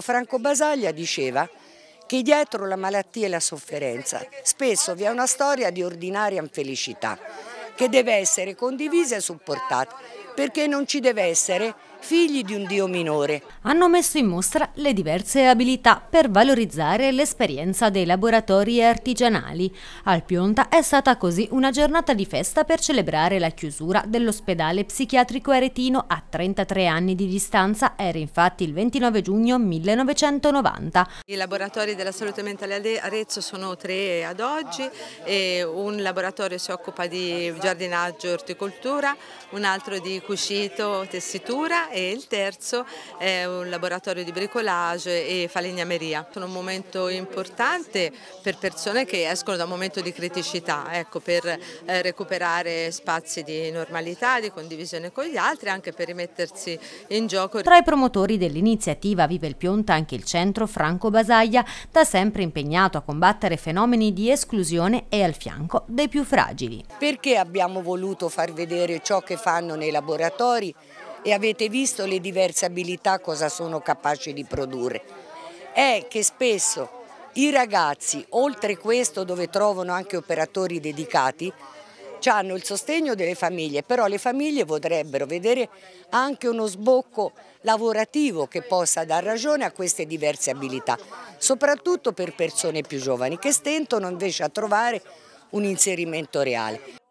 Franco Basaglia diceva che dietro la malattia e la sofferenza spesso vi è una storia di ordinaria infelicità che deve essere condivisa e supportata perché non ci deve essere figli di un Dio minore. Hanno messo in mostra le diverse abilità per valorizzare l'esperienza dei laboratori artigianali. Al Pionta è stata così una giornata di festa per celebrare la chiusura dell'ospedale psichiatrico aretino a 33 anni di distanza, era infatti il 29 giugno 1990. I laboratori della salute mentale ad Arezzo sono tre ad oggi, un laboratorio si occupa di giardinaggio e orticoltura, un altro di cuscito, tessitura e il terzo è un laboratorio di bricolage e falegnameria. Sono un momento importante per persone che escono da un momento di criticità, ecco, per eh, recuperare spazi di normalità, di condivisione con gli altri, anche per rimettersi in gioco. Tra i promotori dell'iniziativa Vive il Pionta anche il centro Franco Basaglia, da sempre impegnato a combattere fenomeni di esclusione e al fianco dei più fragili. Perché abbiamo voluto far vedere ciò che fanno nei laboratori? laboratori e avete visto le diverse abilità cosa sono capaci di produrre. È che spesso i ragazzi, oltre questo dove trovano anche operatori dedicati, hanno il sostegno delle famiglie, però le famiglie vorrebbero vedere anche uno sbocco lavorativo che possa dar ragione a queste diverse abilità, soprattutto per persone più giovani che stentano invece a trovare un inserimento reale.